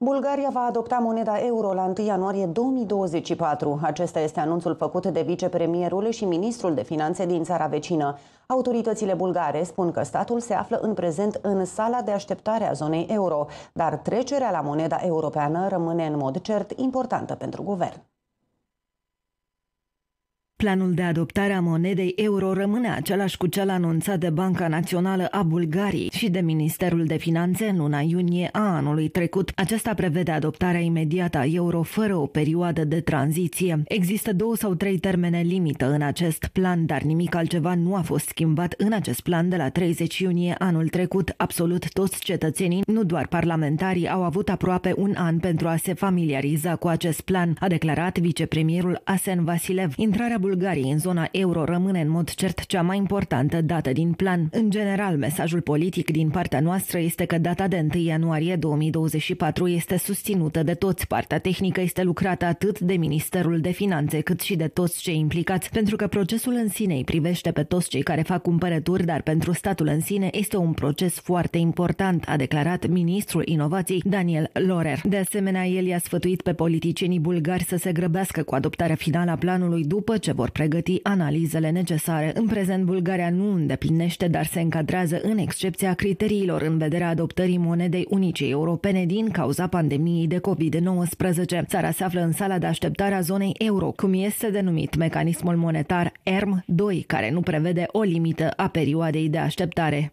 Bulgaria va adopta moneda euro la 1 ianuarie 2024. Acesta este anunțul făcut de vicepremierul și ministrul de finanțe din țara vecină. Autoritățile bulgare spun că statul se află în prezent în sala de așteptare a zonei euro, dar trecerea la moneda europeană rămâne în mod cert importantă pentru guvern. Planul de adoptare a monedei euro rămâne același cu cel anunțat de Banca Națională a Bulgariei și de Ministerul de Finanțe în luna iunie a anului trecut. Acesta prevede adoptarea imediată a euro fără o perioadă de tranziție. Există două sau trei termene limită în acest plan, dar nimic altceva nu a fost schimbat în acest plan de la 30 iunie anul trecut. Absolut toți cetățenii, nu doar parlamentarii, au avut aproape un an pentru a se familiariza cu acest plan, a declarat vicepremierul Asen Vasilev. Intrarea Bulgariei în zona euro rămâne în mod cert cea mai importantă dată din plan. În general, mesajul politic din partea noastră este că data de 1 ianuarie 2024 este susținută de toți. Partea tehnică este lucrată atât de Ministerul de Finanțe cât și de toți cei implicați, pentru că procesul în sine îi privește pe toți cei care fac cumpărături, dar pentru statul în sine este un proces foarte important, a declarat ministrul inovației Daniel Lorer. De asemenea, el i-a sfătuit pe politicienii bulgari să se grăbească cu adoptarea finală a planului după ce vor pregăti analizele necesare. În prezent, Bulgaria nu îndeplinește, dar se încadrează în excepția criteriilor în vederea adoptării monedei unice europene din cauza pandemiei de COVID-19. Țara se află în sala de așteptare a zonei euro, cum este denumit mecanismul monetar ERM 2, care nu prevede o limită a perioadei de așteptare.